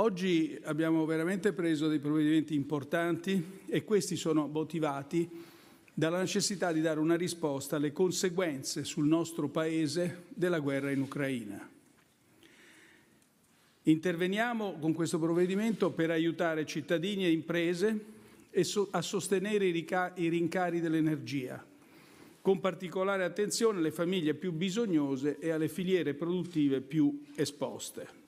Oggi abbiamo veramente preso dei provvedimenti importanti e questi sono motivati dalla necessità di dare una risposta alle conseguenze sul nostro Paese della guerra in Ucraina. Interveniamo con questo provvedimento per aiutare cittadini e imprese a sostenere i rincari dell'energia, con particolare attenzione alle famiglie più bisognose e alle filiere produttive più esposte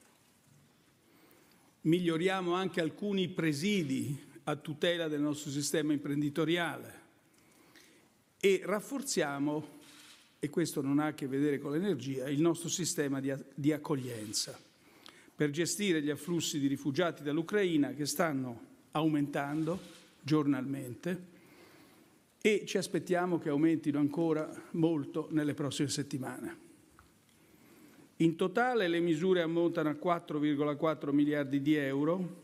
miglioriamo anche alcuni presidi a tutela del nostro sistema imprenditoriale e rafforziamo, e questo non ha a che vedere con l'energia, il nostro sistema di, di accoglienza per gestire gli afflussi di rifugiati dall'Ucraina che stanno aumentando giornalmente e ci aspettiamo che aumentino ancora molto nelle prossime settimane. In totale le misure ammontano a 4,4 miliardi di euro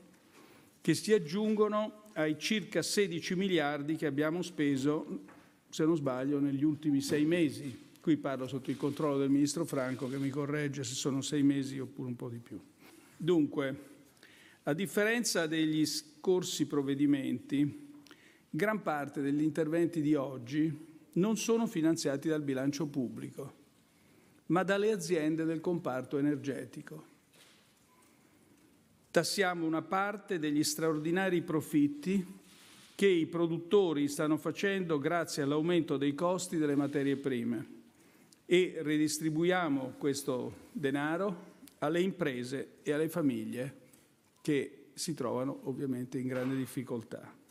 che si aggiungono ai circa 16 miliardi che abbiamo speso, se non sbaglio, negli ultimi sei mesi. Qui parlo sotto il controllo del Ministro Franco che mi corregge se sono sei mesi oppure un po' di più. Dunque, a differenza degli scorsi provvedimenti, gran parte degli interventi di oggi non sono finanziati dal bilancio pubblico ma dalle aziende del comparto energetico. Tassiamo una parte degli straordinari profitti che i produttori stanno facendo grazie all'aumento dei costi delle materie prime e redistribuiamo questo denaro alle imprese e alle famiglie che si trovano ovviamente in grande difficoltà.